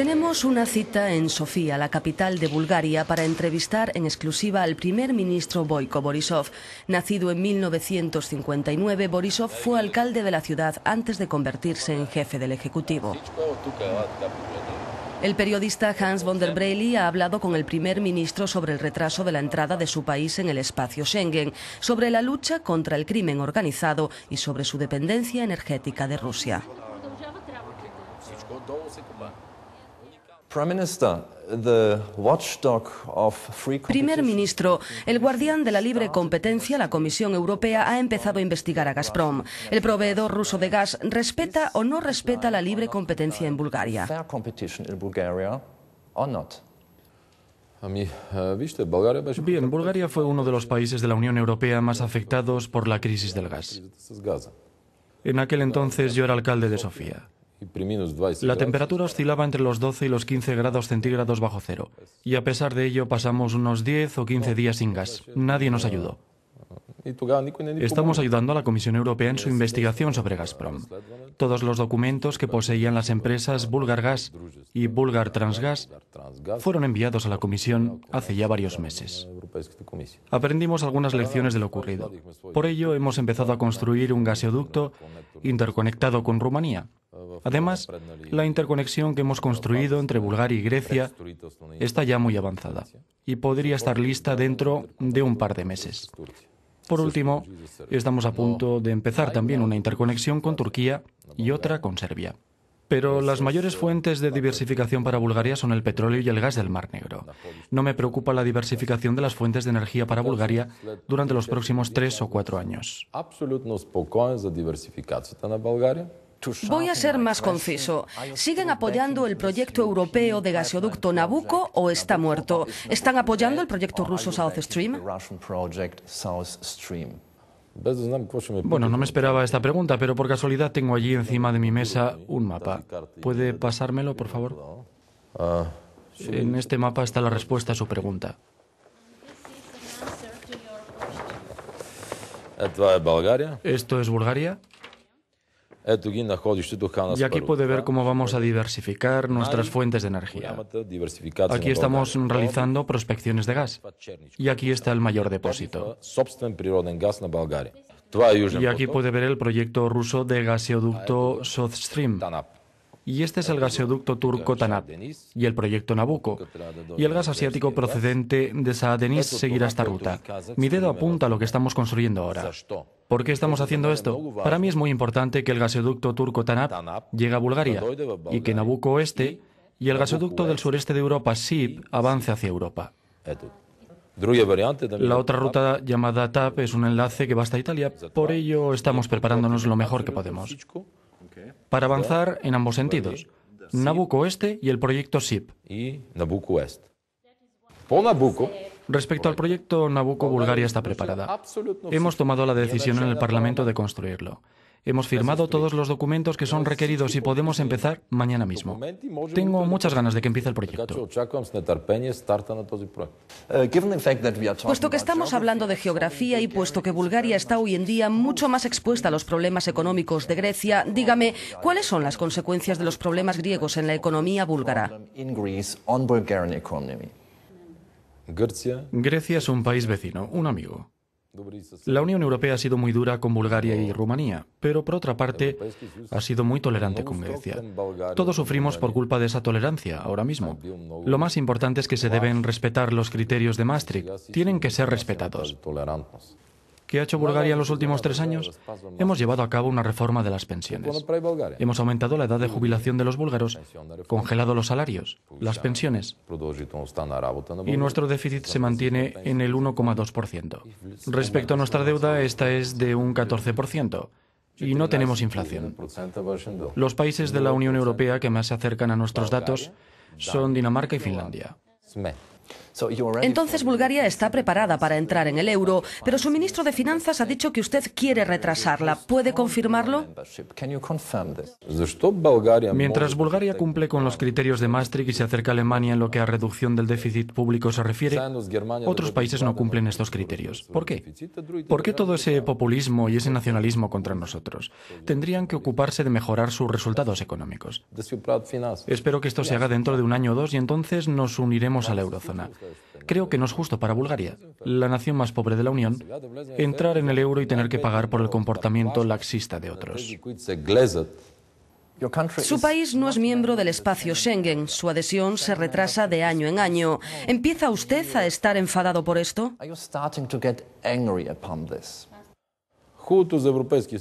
Tenemos una cita en Sofía, la capital de Bulgaria, para entrevistar en exclusiva al primer ministro Boiko Borisov. Nacido en 1959, Borisov fue alcalde de la ciudad antes de convertirse en jefe del Ejecutivo. El periodista Hans von der Breyli ha hablado con el primer ministro sobre el retraso de la entrada de su país en el espacio Schengen, sobre la lucha contra el crimen organizado y sobre su dependencia energética de Rusia. Primer ministro, el guardián de la libre competencia, la Comisión Europea, ha empezado a investigar a Gazprom. El proveedor ruso de gas respeta o no respeta la libre competencia en Bulgaria. Bien, Bulgaria fue uno de los países de la Unión Europea más afectados por la crisis del gas. En aquel entonces yo era alcalde de Sofía. La temperatura oscilaba entre los 12 y los 15 grados centígrados bajo cero, y a pesar de ello pasamos unos 10 o 15 días sin gas. Nadie nos ayudó. Ah, Estamos ayudando a la Comisión Europea en su investigación sobre Gazprom. Todos los documentos que poseían las empresas Bulgar Gas y Bulgar Transgas fueron enviados a la Comisión hace ya varios meses. Aprendimos algunas lecciones de lo ocurrido. Por ello, hemos empezado a construir un gasoducto interconectado con Rumanía Además, la interconexión que hemos construido entre eh, Bulgaria y Grecia está ya muy avanzada y podría estar lista dentro de un par de meses. Por último, estamos a punto de empezar también una interconexión con Turquía y otra con Serbia. Pero las mayores eh, fuentes de diversificación para Bulgaria son el petróleo y el gas del Mar Negro. No me preocupa la diversificación de las fuentes de energía para Bulgaria durante los próximos tres o cuatro años. Voy a ser más conciso. ¿Siguen apoyando el proyecto europeo de gasoducto Nabucco o está muerto? ¿Están apoyando el proyecto ruso South Stream? Bueno, no me esperaba esta pregunta, pero por casualidad tengo allí encima de mi mesa un mapa. ¿Puede pasármelo, por favor? En este mapa está la respuesta a su pregunta. ¿Esto es Bulgaria? Y aquí puede ver cómo vamos a diversificar nuestras fuentes de energía. Aquí estamos realizando prospecciones de gas. Y aquí está el mayor depósito. Y aquí puede ver el proyecto ruso de gaseoducto ah, South Stream. Y este es el gaseoducto turco Tanap. y el proyecto Nabucco. Y el gas asiático procedente de Saad seguirá esta ruta. Mi dedo apunta a lo que estamos construyendo ahora. ¿Por qué estamos haciendo esto? Para mí es muy importante que el gasoducto turco Tanap llegue a Bulgaria y que Nabucco Oeste y el gasoducto del sureste de Europa, SIP, avance hacia Europa. La otra ruta llamada TAP es un enlace que va hasta Italia, por ello estamos preparándonos lo mejor que podemos para avanzar en ambos sentidos, Nabucco Oeste y el proyecto SIP. Respecto al proyecto Nabucco, Bulgaria está preparada. Hemos tomado la decisión en el Parlamento de construirlo. Hemos firmado todos los documentos que son requeridos y podemos empezar mañana mismo. Tengo muchas ganas de que empiece el proyecto. Puesto que estamos hablando de geografía y puesto que Bulgaria está hoy en día mucho más expuesta a los problemas económicos de Grecia, dígame, ¿cuáles son las consecuencias de los problemas griegos en la economía búlgara? Grecia es un país vecino, un amigo. La Unión Europea ha sido muy dura con Bulgaria y Rumanía, pero por otra parte ha sido muy tolerante con Grecia. Todos sufrimos por culpa de esa tolerancia ahora mismo. Lo más importante es que se deben respetar los criterios de Maastricht. Tienen que ser respetados. ¿Qué ha hecho Bulgaria en los últimos tres años, hemos llevado a cabo una reforma de las pensiones. Hemos aumentado la edad de jubilación de los búlgaros, congelado los salarios, las pensiones, y nuestro déficit se mantiene en el 1,2%. Respecto a nuestra deuda, esta es de un 14% y no tenemos inflación. Los países de la Unión Europea que más se acercan a nuestros datos son Dinamarca y Finlandia. Entonces Bulgaria está preparada para entrar en el euro, pero su ministro de Finanzas ha dicho que usted quiere retrasarla. ¿Puede confirmarlo? Mientras Bulgaria cumple con los criterios de Maastricht y se acerca a Alemania en lo que a reducción del déficit público se refiere, otros países no cumplen estos criterios. ¿Por qué? ¿Por qué todo ese populismo y ese nacionalismo contra nosotros? Tendrían que ocuparse de mejorar sus resultados económicos. Espero que esto se haga dentro de un año o dos y entonces nos uniremos a la eurozona. Creo que no es justo para Bulgaria, la nación más pobre de la Unión, entrar en el euro y tener que pagar por el comportamiento laxista de otros. Su país no es miembro del espacio Schengen. Su adhesión se retrasa de año en año. ¿Empieza usted a estar enfadado por esto?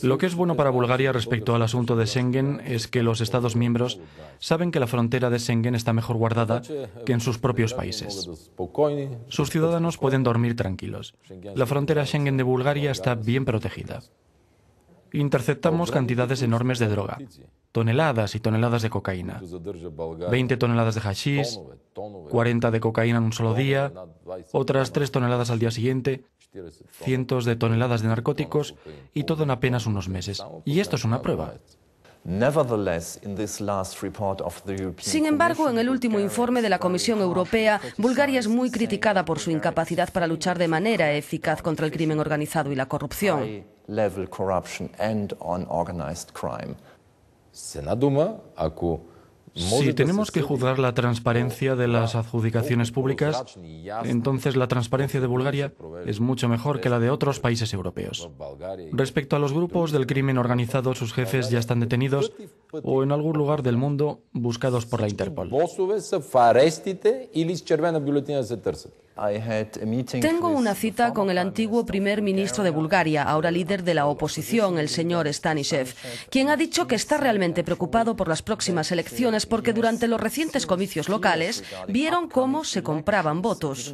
Lo que es bueno para Bulgaria respecto al asunto de Schengen es que los Estados miembros saben que la frontera de Schengen está mejor guardada que en sus eh, propios países. Sus ciudadanos pueden dormir tranquilos. La frontera Schengen de Bulgaria está bien protegida interceptamos cantidades enormes de droga, toneladas y toneladas de cocaína, 20 toneladas de hashish, 40 de cocaína en un solo día, otras 3 toneladas al día siguiente, cientos de toneladas de narcóticos y todo en apenas unos meses. Y esto es una prueba. Sin embargo, en el último informe de la Comisión Europea, Bulgaria es muy criticada por su incapacidad para luchar de manera eficaz contra el crimen organizado y la corrupción. Si tenemos que juzgar la transparencia de las adjudicaciones públicas, entonces la transparencia de Bulgaria es mucho mejor que la de otros países europeos. Respecto a los grupos del crimen organizado, sus jefes ya están detenidos o en algún lugar del mundo buscados por la Interpol. Tengo una cita con el antiguo primer ministro de Bulgaria, ahora líder de la oposición, el señor Stanishev, quien ha dicho que está realmente preocupado por las próximas elecciones porque durante los recientes comicios locales vieron cómo se compraban votos.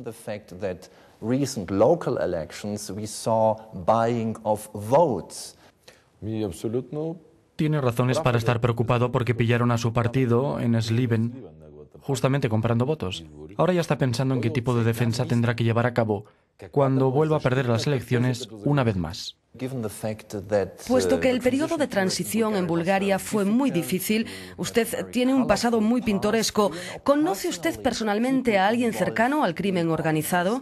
Tiene razones para estar preocupado porque pillaron a su partido en Sliven justamente comprando votos. Ahora ya está pensando en qué tipo de defensa tendrá que llevar a cabo cuando vuelva a perder las elecciones una vez más. Puesto que el periodo de transición en Bulgaria fue muy difícil, usted tiene un pasado muy pintoresco. ¿Conoce usted personalmente a alguien cercano al crimen organizado?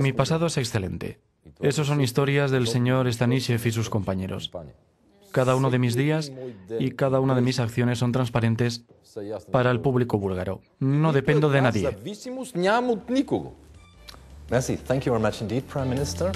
Mi pasado es excelente. Esos son historias del señor Stanishev y sus compañeros. Cada uno de mis días y cada una de mis acciones son transparentes para el público búlgaro. No dependo de nadie. Thank you very much indeed, Prime Minister,